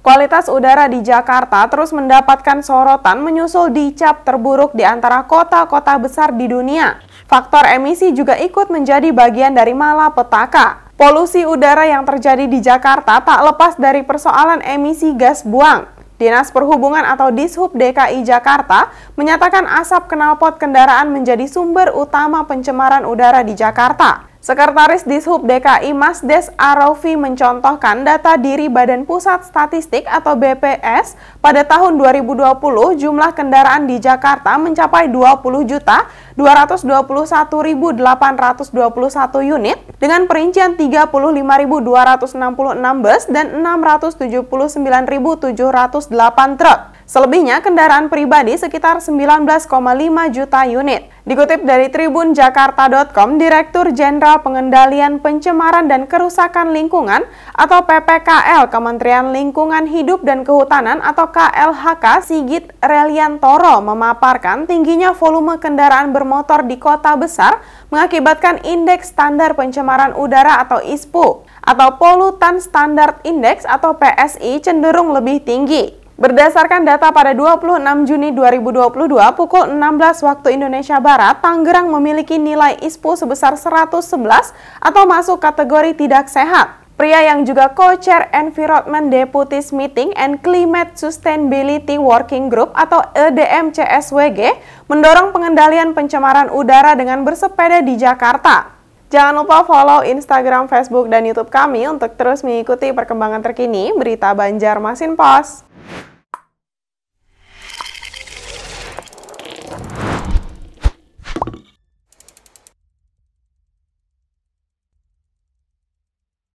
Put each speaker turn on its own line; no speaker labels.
Kualitas udara di Jakarta terus mendapatkan sorotan menyusul dicap terburuk di antara kota-kota besar di dunia. Faktor emisi juga ikut menjadi bagian dari malapetaka. Polusi udara yang terjadi di Jakarta tak lepas dari persoalan emisi gas buang. Dinas Perhubungan atau Dishub DKI Jakarta menyatakan asap knalpot kendaraan menjadi sumber utama pencemaran udara di Jakarta. Sekretaris Dishub DKI Masdes Arofi mencontohkan data diri Badan Pusat Statistik atau BPS pada tahun 2020 jumlah kendaraan di Jakarta mencapai 20.221.821 unit dengan perincian 35.266 bus dan 679.708 truk. Selebihnya kendaraan pribadi sekitar 19,5 juta unit. Dikutip dari Tribun Jakarta.com, Direktur Jenderal Pengendalian Pencemaran dan Kerusakan Lingkungan atau PPKL Kementerian Lingkungan Hidup dan Kehutanan atau KLHK Sigit Reliantoro memaparkan tingginya volume kendaraan bermotor di kota besar mengakibatkan indeks standar pencemaran udara atau ISPU atau polutan standar indeks atau PSI cenderung lebih tinggi. Berdasarkan data pada 26 Juni 2022 pukul 16 waktu Indonesia Barat, Tangerang memiliki nilai ISPU sebesar 111 atau masuk kategori tidak sehat. Pria yang juga co-chair Environment Deputies Meeting and Climate Sustainability Working Group atau EDM mendorong pengendalian pencemaran udara dengan bersepeda di Jakarta. Jangan lupa follow Instagram, Facebook, dan YouTube kami untuk terus mengikuti perkembangan terkini berita Banjarmasin Pos.